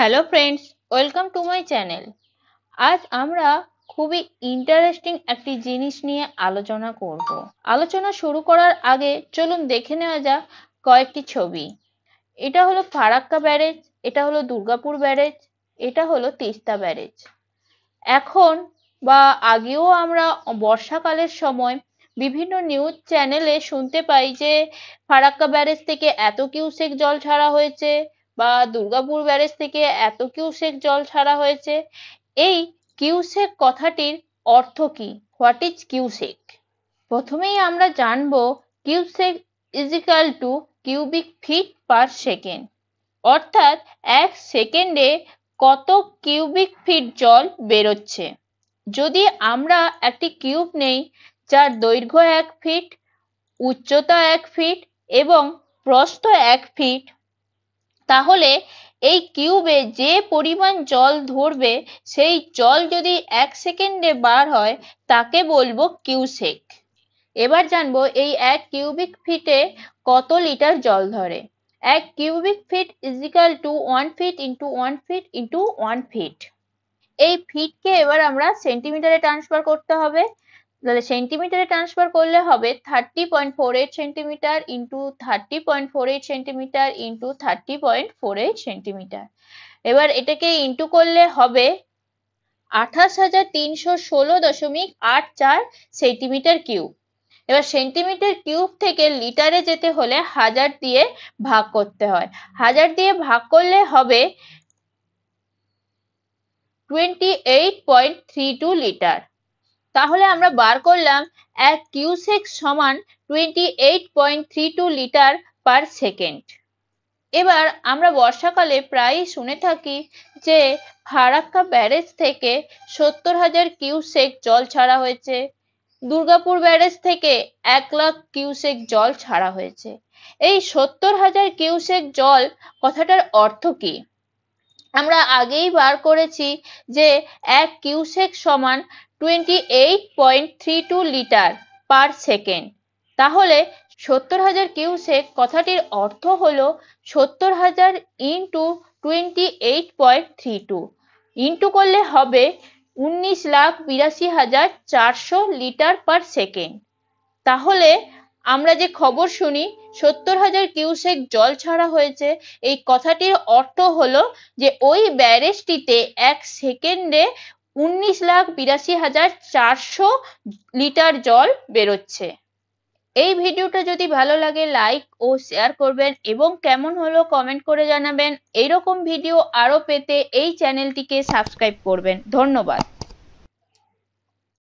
hello friends welcome to my channel আজ আমরা খুবই ইন্টারেস্টিং একটি জিনিস নিয়ে আলোচনা করব আলোচনা শুরু করার আগে চলুন দেখে নেওয়া যাক কয়েকটি ছবি এটা হলো ফারাক্কা ব্যারেজ এটা হলো দুর্গাপুর ব্যারেজ এটা হলো তিস্তা ব্যারেজ এখন বা আগেও আমরা বর্ষাকালের সময় বিভিন্ন নিউজ চ্যানেলে শুনতে পাই যে ফারাক্কা ব্যারেজ থেকে এত কিউসেক জল ছাড়া হয়েছে বা দুর্গাপুর ব্যারেজ থেকে এত কিউসেক জল ছাড়া হয়েছে এই কিউসেক কথাটির অর্থ কি হোয়াট ইজ কিউসেক প্রথমেই আমরা জানব cusec is equal to cubic feet per second অর্থাৎ এক সেকেন্ডে কত কিউবিক ফিট জল বেরোচ্ছে যদি আমরা একটি কিউব নেই যার দৈর্ঘ্য এক ফিট উচ্চতা এক ফিট এবং প্রস্থ এক ফিট তাহলে এই কিউবে যে পরিমাণ জল ধরবে সেই জল যদি এক সেকেন্ডে বার হয় তাকে বলবো কিউসেক এবার জানবো এই এক কিউবিক ফিটে কত লিটার জল ধরে এক cubic feet is equal to one feet into one feet into one feet এই ফিটকে এবার আমরা সেন্টিমিটারে ট্রান্সফার করতে হবে তাহলে সেন্টিমিটারে ট্রান্সফার করলে হবে thirty point four eight centimetre into thirty point four eight centimetre into thirty point four eight centimetre এবার এটাকে ইন্টু করলে হবে আঠাশ হাজার তিনশো ষোলো দশমিক আট চার সেন্টিমিটার কিউব এবার সেন্টিমিটার কিউব থেকে লিটারে যেতে হলে হাজার দিয়ে ভাগ করতে হয় হাজার দিয়ে ভাগ করলে হবে twenty eight point three two litre তাহলে আমরা বার করলাম এক কিউসেক সমান twenty eight point three two litre per second এবার আমরা বর্ষাকালে প্রায়ই শুনে থাকি যে ফারাক্কা ব্যারেজ থেকে সত্তর হাজার কিউসেক জল ছাড়া হয়েছে দুর্গাপুর ব্যারেজ থেকে এক লাখ কিউসেক জল ছাড়া হয়েছে এই সত্তর হাজার কিউসেক জল কথাটার অর্থ কী আমরা আগেই বার করেছি যে এক কিউসেক সমান twenty eight point three two litre per second তাহলে সত্তর হাজার কিউসেক কথাটির অর্থ হল সত্তর হাজার into twenty eight point three two into করলে হবে উনিশ লাখ বিরাশি হাজার চারশো লিটার পার সেকেন্ড তাহলে আমরা যে খবর শুনি সত্তর হাজার কিউসেক জল ছাড়া হয়েছে এই কথাটির অর্থ হলো যে ওই ব্যারেজটিতে এক সেকেন্ডে উনিশ লাখ বিরাশি হাজার চারশো লিটার জল বেরোচ্ছে এই ভিডিওটা যদি ভালো লাগে লাইক ও শেয়ার করবেন এবং কেমন হলো কমেন্ট করে জানাবেন এইরকম ভিডিও আরও পেতে এই চ্যানেলটিকে সাবস্ক্রাইব করবেন ধন্যবাদ